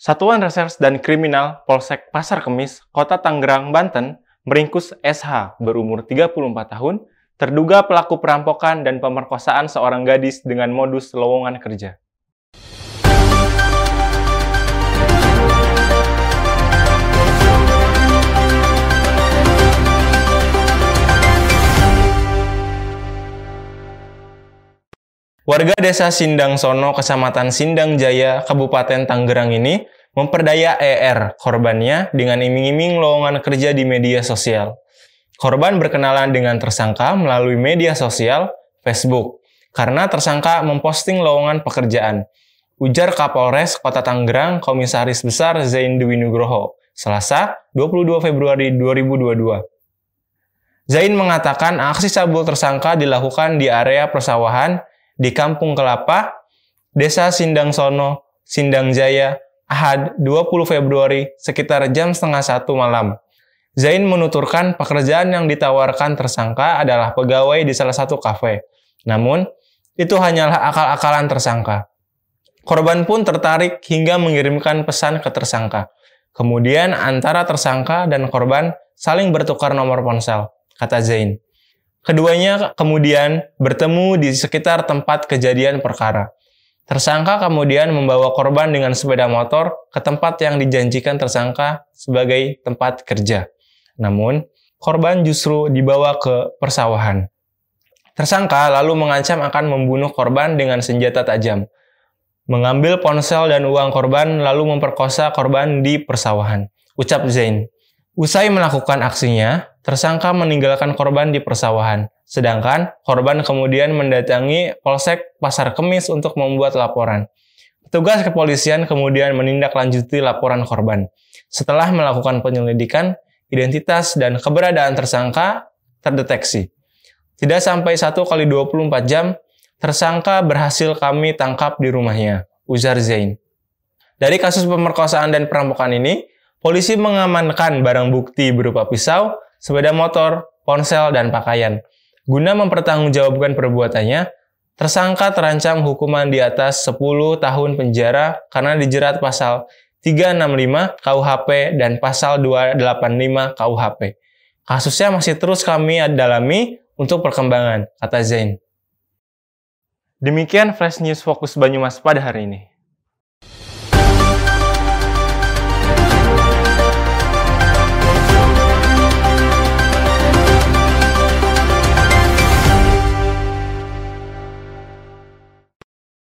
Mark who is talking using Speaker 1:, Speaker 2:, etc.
Speaker 1: Satuan Reserse dan Kriminal Polsek Pasar Kemis, Kota Tanggerang Banten, meringkus SH berumur 34 tahun, terduga pelaku perampokan dan pemerkosaan seorang gadis dengan modus lowongan kerja. Warga desa Sindang Sono, Kecamatan Sindang Jaya, Kabupaten Tanggerang ini memperdaya ER, korbannya, dengan iming-iming lowongan kerja di media sosial. Korban berkenalan dengan tersangka melalui media sosial Facebook, karena tersangka memposting lowongan pekerjaan. Ujar Kapolres Kota Tanggerang Komisaris Besar Zain Dwi Nugroho, Selasa 22 Februari 2022. Zain mengatakan aksi cabul tersangka dilakukan di area persawahan di Kampung Kelapa, Desa Sindang Sono, Sindang Jaya, Ahad 20 Februari sekitar jam setengah satu malam. Zain menuturkan pekerjaan yang ditawarkan tersangka adalah pegawai di salah satu kafe. Namun, itu hanyalah akal-akalan tersangka. Korban pun tertarik hingga mengirimkan pesan ke tersangka. Kemudian antara tersangka dan korban saling bertukar nomor ponsel, kata Zain. Keduanya kemudian bertemu di sekitar tempat kejadian perkara. Tersangka kemudian membawa korban dengan sepeda motor ke tempat yang dijanjikan tersangka sebagai tempat kerja. Namun, korban justru dibawa ke persawahan. Tersangka lalu mengancam akan membunuh korban dengan senjata tajam. Mengambil ponsel dan uang korban lalu memperkosa korban di persawahan. Ucap Zain. Usai melakukan aksinya, tersangka meninggalkan korban di persawahan, sedangkan korban kemudian mendatangi Polsek Pasar Kemis untuk membuat laporan. Petugas kepolisian kemudian menindaklanjuti laporan korban. Setelah melakukan penyelidikan, identitas dan keberadaan tersangka terdeteksi. Tidak sampai 1 kali 24 jam, tersangka berhasil kami tangkap di rumahnya, Uzar Zain. Dari kasus pemerkosaan dan perampokan ini, polisi mengamankan barang bukti berupa pisau, sepeda motor, ponsel, dan pakaian. Guna mempertanggungjawabkan perbuatannya, tersangka terancam hukuman di atas 10 tahun penjara karena dijerat pasal 365 KUHP dan pasal 285 KUHP. Kasusnya masih terus kami dalami untuk perkembangan, kata Zain. Demikian Flash News Fokus Banyumas pada hari ini.